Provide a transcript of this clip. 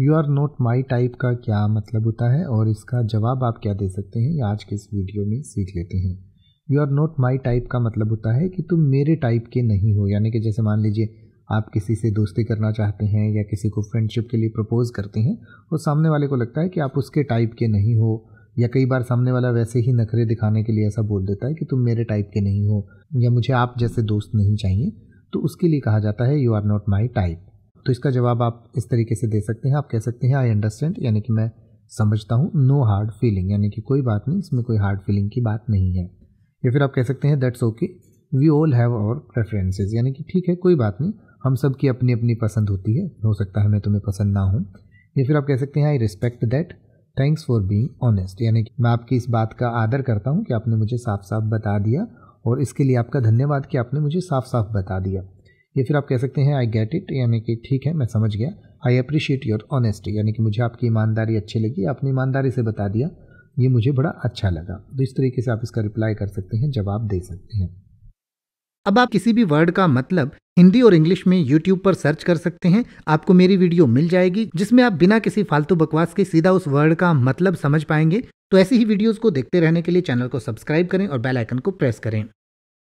you are not my type का क्या मतलब होता है और इसका जवाब आप क्या दे सकते हैं ये आज के इस वीडियो में सीख लेते हैं you are not my type का मतलब होता है कि तुम मेरे टाइप के नहीं हो यानी कि जैसे मान लीजिए आप किसी से दोस्ती करना चाहते हैं या किसी को फ्रेंडशिप के लिए प्रपोज करते हैं और सामने वाले को लगता है कि आप उसके टाइप के नहीं हो या कई बार सामने वाला वैसे ही नखरे दिखाने के लिए ऐसा बोल देता है कि तुम मेरे टाइप के नहीं हो या मुझे आप जैसे दोस्त नहीं चाहिए तो उसके लिए कहा जाता है you are not my type तो इसका जवाब आप इस तरीके से दे सकते हैं आप कह सकते हैं आई अंडरस्टैंड यानी कि मैं समझता हूँ नो हार्ड फीलिंग यानी कि कोई बात नहीं इसमें कोई हार्ड फीलिंग की बात नहीं है या फिर आप कह सकते हैं that's okay we all have our preferences यानी कि ठीक है कोई बात नहीं हम सब की अपनी अपनी पसंद होती है हो सकता है मैं तुम्हें पसंद ना हूँ या फिर आप कह सकते हैं I respect that thanks for being honest यानी कि मैं आपकी इस बात का आदर करता हूँ कि आपने मुझे साफ साफ बता दिया और इसके लिए आपका धन्यवाद कि आपने मुझे साफ साफ बता दिया या फिर आप कह सकते हैं आई गेट इट यानी कि ठीक है मैं समझ गया आई अप्रिशिएट योर ऑनेस्टी यानी कि मुझे आपकी ईमानदारी अच्छी लगी आपने ईमानदारी से बता दिया ये मुझे बड़ा अच्छा लगा तो इस तरीके से आप इसका रिप्लाई कर सकते हैं जवाब दे सकते हैं अब आप किसी भी वर्ड का मतलब हिंदी और इंग्लिश में यूट्यूब पर सर्च कर सकते हैं आपको मेरी वीडियो मिल जाएगी जिसमें आप बिना किसी फालतू बकवास के सीधा उस वर्ड का मतलब समझ पाएंगे तो ऐसी ही वीडियोस को देखते रहने के लिए चैनल को सब्सक्राइब करें और बेल आइकन को प्रेस करें